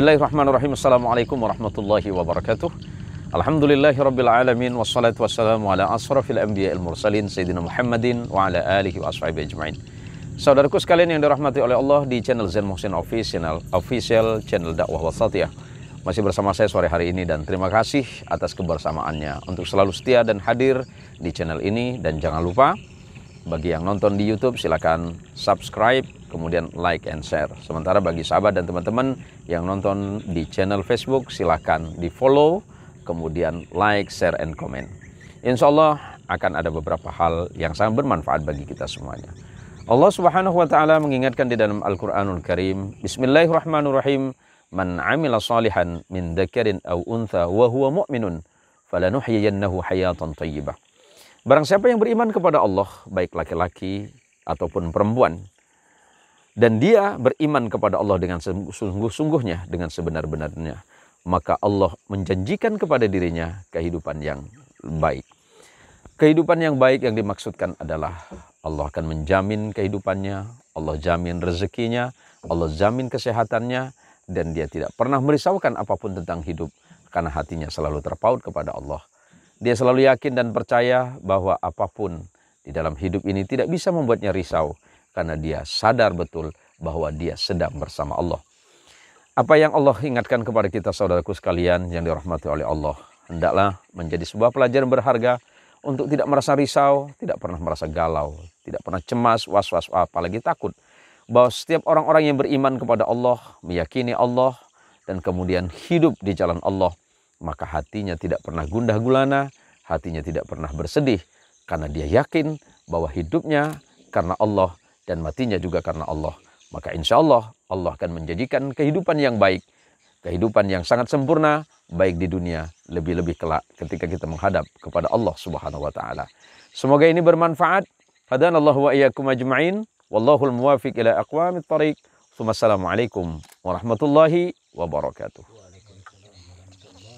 Bismillahirrahmanirrahim. Assalamualaikum warahmatullahi wabarakatuh. Alhamdulillahi rabbil alamin wassalatu wassalamu ala asrafil anbiya al mursalin sayyidina Muhammadin wa ala alihi wa ashabihi ajmain. Saudaraku sekalian yang dirahmati oleh Allah di channel Zen Mohsin Official, official channel dakwah wasatiyah. Masih bersama saya sore hari ini dan terima kasih atas kebersamaannya untuk selalu setia dan hadir di channel ini dan jangan lupa bagi yang nonton di YouTube silakan subscribe, kemudian like and share. Sementara bagi sahabat dan teman-teman yang nonton di channel Facebook silakan di follow, kemudian like, share and comment. Insya Allah akan ada beberapa hal yang sangat bermanfaat bagi kita semuanya. Allah Subhanahu wa taala mengingatkan di dalam Al-Qur'anul Karim, Bismillahirrahmanirrahim, man 'amila salihan min dzakarin aw untha wa huwa mu'minun falanuhyiyannahu hayatan thayyibah Barang siapa yang beriman kepada Allah, baik laki-laki ataupun perempuan, dan dia beriman kepada Allah dengan sungguh-sungguhnya, dengan sebenar-benarnya, maka Allah menjanjikan kepada dirinya kehidupan yang baik. Kehidupan yang baik yang dimaksudkan adalah Allah akan menjamin kehidupannya, Allah jamin rezekinya, Allah jamin kesehatannya, dan dia tidak pernah merisaukan apapun tentang hidup karena hatinya selalu terpaut kepada Allah dia selalu yakin dan percaya bahwa apapun di dalam hidup ini tidak bisa membuatnya risau karena dia sadar betul bahwa dia sedang bersama Allah. Apa yang Allah ingatkan kepada kita saudaraku sekalian yang dirahmati oleh Allah hendaklah menjadi sebuah pelajaran berharga untuk tidak merasa risau, tidak pernah merasa galau, tidak pernah cemas, was-was apalagi takut bahwa setiap orang-orang yang beriman kepada Allah, meyakini Allah dan kemudian hidup di jalan Allah maka hatinya tidak pernah gundah gulana, hatinya tidak pernah bersedih karena dia yakin bahwa hidupnya karena Allah dan matinya juga karena Allah. Maka insya Allah Allah akan menjadikan kehidupan yang baik, kehidupan yang sangat sempurna baik di dunia lebih-lebih kelak ketika kita menghadap kepada Allah Subhanahu wa taala. Semoga ini bermanfaat. Hadan Allah wa iyyakum ajma'in. al muwafiq ila aqwamit tariq. Wassalamualaikum warahmatullahi wabarakatuh.